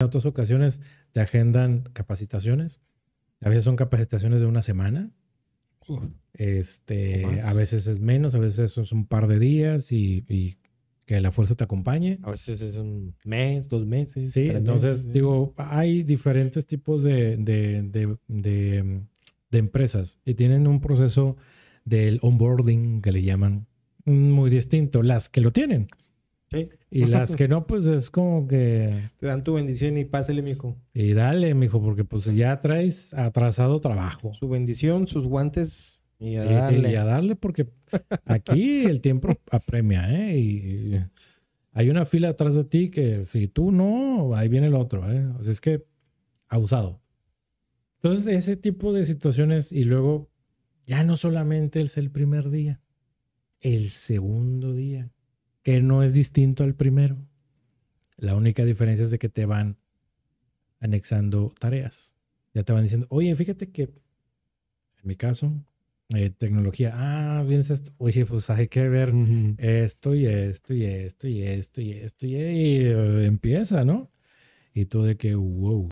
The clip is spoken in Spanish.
En otras ocasiones te agendan capacitaciones. A veces son capacitaciones de una semana. este, a veces es menos, a veces es un par de días y, que la fuerza te acompañe. A veces es un mes, dos meses. Sí, entonces digo, hay diferentes tipos de, de, de empresas y tienen un proceso del onboarding que le llaman mm, muy distinto las que lo tienen. Y las que no, pues es como que. Te dan tu bendición y pásele, mijo. Y dale, mijo, porque pues ya traes atrasado trabajo. Su bendición, sus guantes y a darle. y a darle, porque aquí el tiempo apremia, ¿eh? Y hay una fila atrás de ti que si tú no, ahí viene el otro, ¿eh? O sea, es que abusado. Entonces, ese tipo de situaciones y luego ya no solamente es el primer día, el segundo día que no es distinto al primero. La única diferencia es de que te van anexando tareas. Ya te van diciendo, oye, fíjate que, en mi caso, eh, tecnología, ah, vienes esto, oye, pues hay que ver esto y esto y esto y esto y esto y, eh, y, y eh, empieza, ¿no? Y tú de que, wow.